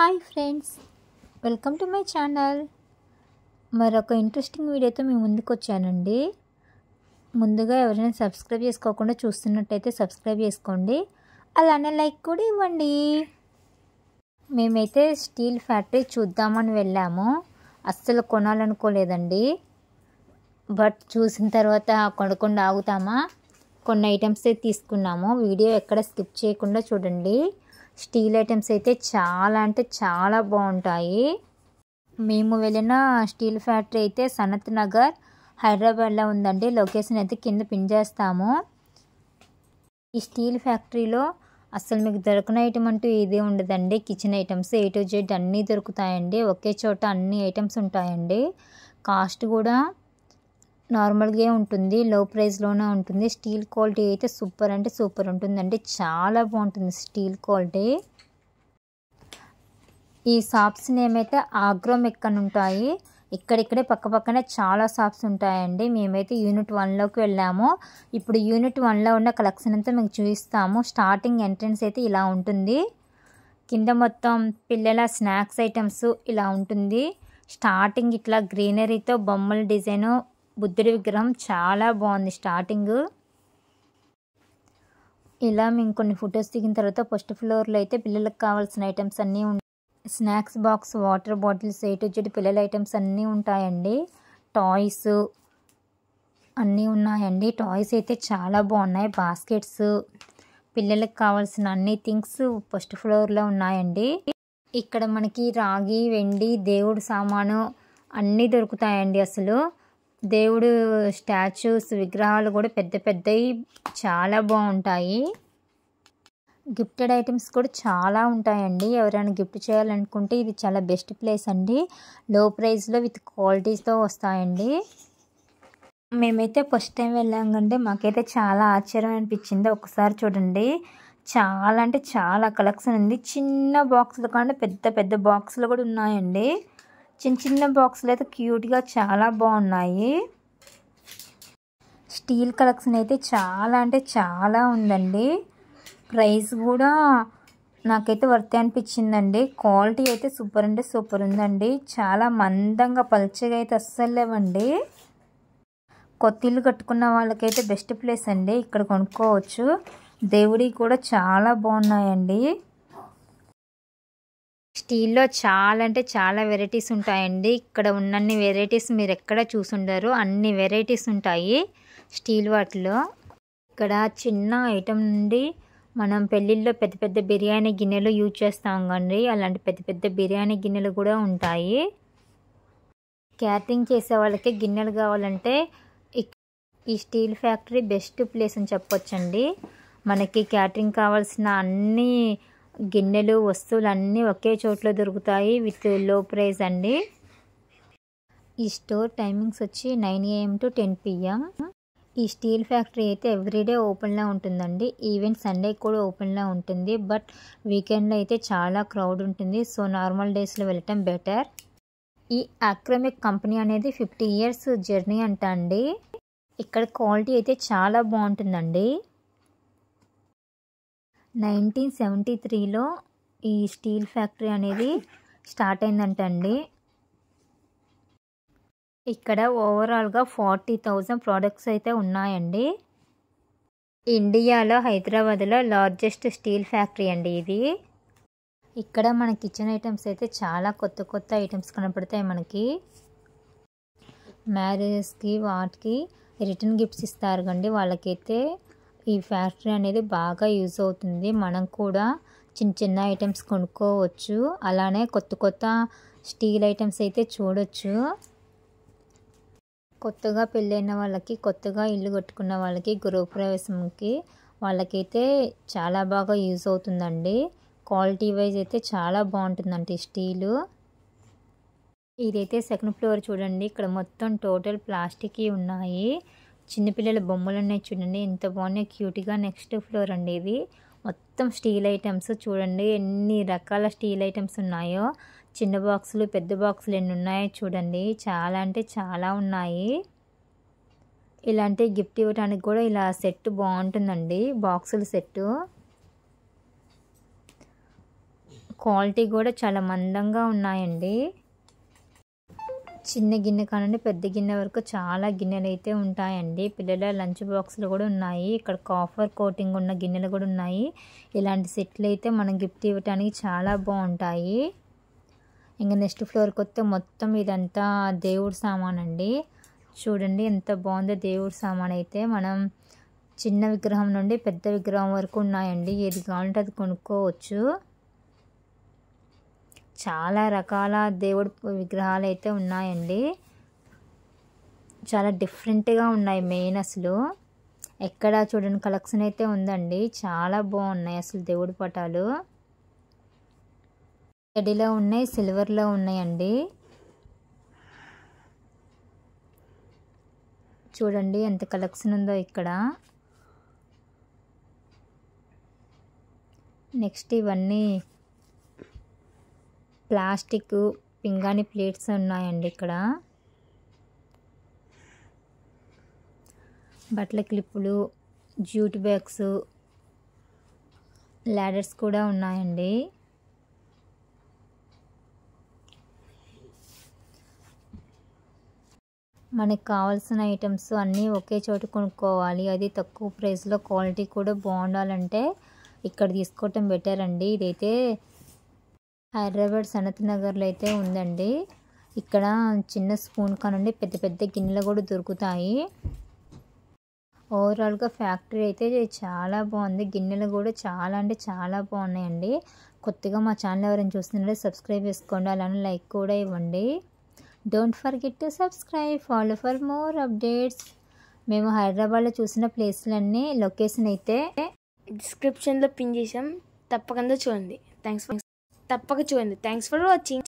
hi friends welcome to my channel మరొక interesting వీడియోతో మేము ముందుకు వచ్చానండి ముందుగా ఎవరైనా సబ్స్క్రైబ్ చేసుకోకుండా చూస్తున్నట్టయితే సబ్స్క్రైబ్ చేసుకోండి అలానే లైక్ కూడా ఇవ్వండి మేమైతే స్టీల్ ఫ్యాక్టరీ చూద్దామని వెళ్ళాము అస్సలు కొనాలనుకోలేదండి బట్ చూసిన తర్వాత కొనకుండా ఆగుతామా కొన్ని ఐటమ్స్ తీసుకున్నాము వీడియో ఎక్కడ స్కిప్ చేయకుండా చూడండి స్టీల్ ఐటమ్స్ అయితే చాలా అంటే చాలా బాగుంటాయి మేము వెళ్ళిన స్టీల్ ఫ్యాక్టరీ అయితే సనత్ నగర్ హైదరాబాద్లో ఉందండి లొకేషన్ అయితే కింద పిన్ చేస్తాము ఈ స్టీల్ ఫ్యాక్టరీలో అసలు మీకు దొరకని ఐటమ్ అంటూ ఏదే ఉండదండి kitchen items A to Z అన్నీ దొరుకుతాయండి ఒకే చోట అన్ని ఐటమ్స్ ఉంటాయండి కాస్ట్ కూడా నార్మల్గా ఉంటుంది లో ప్రైస్లోనే ఉంటుంది స్టీల్ క్వాలిటీ అయితే సూపర్ అంటే సూపర్ ఉంటుందండి చాలా బాగుంటుంది స్టీల్ క్వాలిటీ ఈ షాప్స్ నేమైతే ఆగ్రోమ్ ఎక్కడ ఉంటాయి ఇక్కడిక్కడే పక్క పక్కనే చాలా షాప్స్ ఉంటాయండి మేమైతే యూనిట్ వన్లోకి వెళ్ళాము ఇప్పుడు యూనిట్ వన్లో ఉన్న కలెక్షన్ అంతా మీకు చూపిస్తాము స్టార్టింగ్ ఎంట్రన్స్ అయితే ఇలా ఉంటుంది కింద మొత్తం పిల్లల స్నాక్స్ ఐటమ్స్ ఇలా ఉంటుంది స్టార్టింగ్ ఇట్లా గ్రీనరీతో బొమ్మల డిజైను బుద్ధుడి విగ్రహం చాలా బాగుంది స్టార్టింగ్ ఇలా మేము కొన్ని ఫొటోస్ దిగిన తర్వాత ఫస్ట్ ఫ్లోర్లో అయితే పిల్లలకు కావాల్సిన ఐటమ్స్ అన్నీ ఉంటాయి snacks box water bottles A to Z పిల్లల ఐటమ్స్ అన్నీ ఉంటాయండి టాయ్స్ అన్నీ ఉన్నాయండి టాయ్స్ అయితే చాలా బాగున్నాయి బాస్కెట్స్ పిల్లలకు కావాల్సిన అన్ని థింగ్స్ ఫస్ట్ ఫ్లోర్లో ఉన్నాయండి ఇక్కడ మనకి రాగి వెండి దేవుడు సామాను అన్నీ దొరుకుతాయండి అసలు దేవుడు స్టాచ్యూస్ విగ్రహాలు కూడా పెద్ద పెద్దవి చాలా బాగుంటాయి గిఫ్టెడ్ ఐటమ్స్ కూడా చాలా ఉంటాయండి ఎవరైనా గిఫ్ట్ చేయాలనుకుంటే ఇది చాలా బెస్ట్ ప్లేస్ అండి లో ప్రైస్లో విత్ క్వాలిటీస్తో వస్తాయండి మేమైతే ఫస్ట్ టైం వెళ్ళాం మాకైతే చాలా ఆశ్చర్యం అనిపించింది ఒకసారి చూడండి చాలా అంటే చాలా కలెక్షన్ ఉంది చిన్న బాక్సులు కానీ పెద్ద పెద్ద బాక్సులు కూడా ఉన్నాయండి చిన్న చిన్న బాక్సులు అయితే క్యూట్గా చాలా బాగున్నాయి స్టీల్ కలెక్షన్ అయితే చాలా అంటే చాలా ఉందండి ప్రైస్ కూడా నాకైతే వర్త్ అనిపించిందండి క్వాలిటీ అయితే సూపర్ అంటే సూపర్ ఉందండి చాలా మందంగా పలచగా అయితే అస్సలు లేవండి కొత్త ఇల్లు కట్టుకున్న వాళ్ళకైతే బెస్ట్ ప్లేస్ అండి ఇక్కడ కొనుక్కోవచ్చు దేవుడి కూడా చాలా బాగున్నాయండి స్టీల్లో చాలా అంటే చాలా వెరైటీస్ ఉంటాయండి ఇక్కడ ఉన్నన్ని వెరైటీస్ మీరు ఎక్కడ చూసుండరు అన్ని వెరైటీస్ ఉంటాయి స్టీల్ వాటిలో ఇక్కడ చిన్న ఐటెం నుండి మనం పెళ్ళిళ్ళలో పెద్ద పెద్ద బిర్యానీ గిన్నెలు యూజ్ చేస్తాం కండి అలాంటి పెద్ద పెద్ద బిర్యానీ గిన్నెలు కూడా ఉంటాయి క్యాటరింగ్ చేసే వాళ్ళకి గిన్నెలు కావాలంటే ఈ స్టీల్ ఫ్యాక్టరీ బెస్ట్ ప్లేస్ అని చెప్పొచ్చండి మనకి క్యాటరింగ్ కావాల్సిన అన్నీ గిన్నెలు వస్తువులు అన్నీ ఒకే చోట్లో దొరుకుతాయి విత్ లో ప్రైస్ అండి ఈ స్టోర్ టైమింగ్స్ వచ్చి nine AM to ten PM ఈ స్టీల్ ఫ్యాక్టరీ అయితే ఎవ్రీడే ఓపెన్లో ఉంటుందండి ఈవెన్ సండే కూడా ఓపెన్లో ఉంటుంది బట్ వీకెండ్లో అయితే చాలా క్రౌడ్ ఉంటుంది సో నార్మల్ డేస్లో వెళ్ళటం బెటర్ ఈ అక్రమిక్ కంపెనీ అనేది ఫిఫ్టీ ఇయర్స్ జర్నీ అంట అండి ఇక్కడ క్వాలిటీ అయితే చాలా బాగుంటుందండి నైన్టీన్ సెవెంటీ త్రీలో ఈ స్టీల్ ఫ్యాక్టరీ అనేది స్టార్ట్ అయిందంటండి ఇక్కడ ఓవరాల్గా ఫార్టీ థౌజండ్ ప్రోడక్ట్స్ అయితే ఉన్నాయండి ఇండియాలో హైదరాబాద్లో లార్జెస్ట్ స్టీల్ ఫ్యాక్టరీ అండి ఇది ఇక్కడ మన కిచెన్ ఐటమ్స్ అయితే చాలా కొత్త కొత్త ఐటమ్స్ కనపడతాయి మనకి మ్యారేజెస్కి వాటికి రిటర్న్ గిఫ్ట్స్ ఇస్తారు కండి వాళ్ళకైతే ఈ ఫ్యాక్టరీ అనేది బాగా యూజ్ అవుతుంది మనం కూడా చిన్న చిన్న ఐటమ్స్ కొనుక్కోవచ్చు అలానే కొత్త కొత్త స్టీల్ ఐటమ్స్ అయితే చూడొచ్చు కొత్తగా పెళ్ళైన వాళ్ళకి కొత్తగా ఇల్లు కట్టుకున్న వాళ్ళకి గృహప్రవేశంకి వాళ్ళకైతే చాలా బాగా యూజ్ అవుతుందండి క్వాలిటీ వైజ్ అయితే చాలా బాగుంటుందండి స్టీలు ఇదైతే సెకండ్ ఫ్లోర్ చూడండి ఇక్కడ మొత్తం టోటల్ ప్లాస్టిక్ ఉన్నాయి చిన్నపిల్లల బొమ్మలు ఉన్నాయి చూడండి ఎంత బాగున్నాయి క్యూట్గా నెక్స్ట్ ఫ్లోర్ అండి ఇది మొత్తం స్టీల్ ఐటమ్స్ చూడండి ఎన్ని రకాల స్టీల్ ఐటమ్స్ ఉన్నాయో చిన్న బాక్సులు పెద్ద బాక్సులు ఎన్ని ఉన్నాయో చూడండి చాలా అంటే చాలా ఉన్నాయి ఇలాంటి గిఫ్ట్ ఇవ్వడానికి కూడా ఇలా సెట్ బాగుంటుందండి బాక్సుల సెట్టు క్వాలిటీ కూడా చాలా మందంగా ఉన్నాయండి చిన్న గిన్నె కానుండి పెద్ద గిన్నె వరకు చాలా గిన్నెలు అయితే ఉంటాయండి పిల్లల లంచ్ బాక్సులు కూడా ఉన్నాయి ఇక్కడ కాఫర్ కోటింగ్ ఉన్న గిన్నెలు కూడా ఉన్నాయి ఇలాంటి సెట్లు అయితే మనం గిఫ్ట్ ఇవ్వటానికి చాలా బాగుంటాయి ఇంకా నెక్స్ట్ ఫ్లోర్కి వస్తే మొత్తం ఇదంతా దేవుడు సామాన్ అండి చూడండి ఎంత బాగుందో దేవుడి సామాన్ అయితే మనం చిన్న విగ్రహం నుండి పెద్ద విగ్రహం వరకు ఉన్నాయండి ఏది కావాలంటే అది కొనుక్కోవచ్చు చాలా రకాల దేవుడు విగ్రహాలు అయితే ఉన్నాయండి చాలా డిఫరెంట్గా ఉన్నాయి మెయిన్ అసలు ఎక్కడ చూడండి కలెక్షన్ అయితే ఉందండి చాలా బాగున్నాయి అసలు దేవుడి పటాలు స్టడీలో ఉన్నాయి సిల్వర్లో ఉన్నాయండి చూడండి ఎంత కలెక్షన్ ఉందో ఇక్కడ నెక్స్ట్ ఇవన్నీ ప్లాస్టిక్ పింగాణి ప్లేట్స్ ఉన్నాయండి ఇక్కడ బట్టల క్లిప్పులు జ్యూట్ బ్యాగ్స్ ల్యాడర్స్ కూడా ఉన్నాయండి మనకు కావాల్సిన ఐటమ్స్ అన్నీ ఒకే చోట కొనుక్కోవాలి అది తక్కువ ప్రైస్లో క్వాలిటీ కూడా బాగుండాలంటే ఇక్కడ తీసుకోవటం బెటర్ అండి ఇదైతే హైదరాబాద్ సనత్ నగర్లో అయితే ఉందండి ఇక్కడ చిన్న స్పూన్ కానండి పెద్ద పెద్ద గిన్నెలు కూడా దొరుకుతాయి ఓవరాల్గా ఫ్యాక్టరీ అయితే చాలా బాగుంది గిన్నెలు కూడా చాలా అంటే చాలా బాగున్నాయండి కొత్తగా మా ఛానల్ ఎవరైనా చూస్తున్నారో సబ్స్క్రైబ్ చేసుకోండి అలానే లైక్ కూడా ఇవ్వండి don't forget to subscribe follow for more updates మేము హైదరాబాద్లో చూసిన ప్లేస్లన్నీ లొకేషన్ అయితే డిస్క్రిప్షన్లో పిన్ చేసాం తప్పకుండా చూడండి థ్యాంక్స్ తప్పక చూడండి థ్యాంక్స్ ఫర్ వాచింగ్